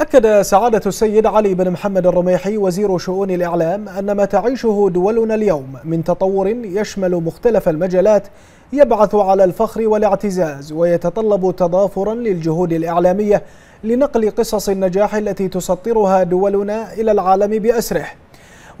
أكد سعادة السيد علي بن محمد الرميحي وزير شؤون الإعلام أن ما تعيشه دولنا اليوم من تطور يشمل مختلف المجالات يبعث على الفخر والاعتزاز ويتطلب تضافرا للجهود الإعلامية لنقل قصص النجاح التي تسطرها دولنا إلى العالم بأسره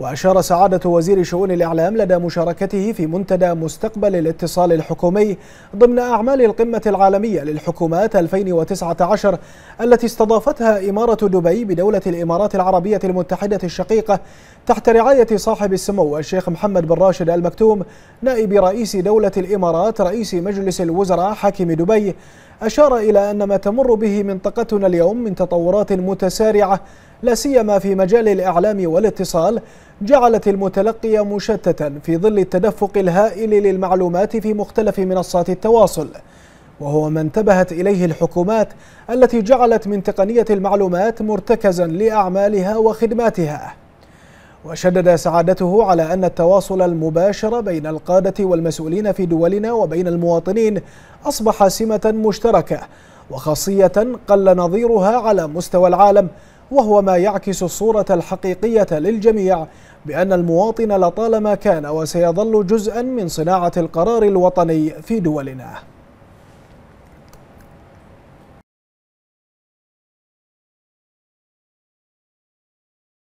وأشار سعادة وزير شؤون الإعلام لدى مشاركته في منتدى مستقبل الاتصال الحكومي ضمن أعمال القمة العالمية للحكومات 2019 التي استضافتها إمارة دبي بدولة الإمارات العربية المتحدة الشقيقة تحت رعاية صاحب السمو الشيخ محمد بن راشد المكتوم نائب رئيس دولة الإمارات رئيس مجلس الوزراء حاكم دبي أشار إلى أن ما تمر به منطقتنا اليوم من تطورات متسارعة لا سيما في مجال الإعلام والاتصال جعلت المتلقي مشتتا في ظل التدفق الهائل للمعلومات في مختلف منصات التواصل وهو ما انتبهت إليه الحكومات التي جعلت من تقنية المعلومات مرتكزا لأعمالها وخدماتها وشدد سعادته على أن التواصل المباشر بين القادة والمسؤولين في دولنا وبين المواطنين أصبح سمة مشتركة وخاصية قل نظيرها على مستوى العالم وهو ما يعكس الصورة الحقيقية للجميع بأن المواطن لطالما كان وسيظل جزءا من صناعة القرار الوطني في دولنا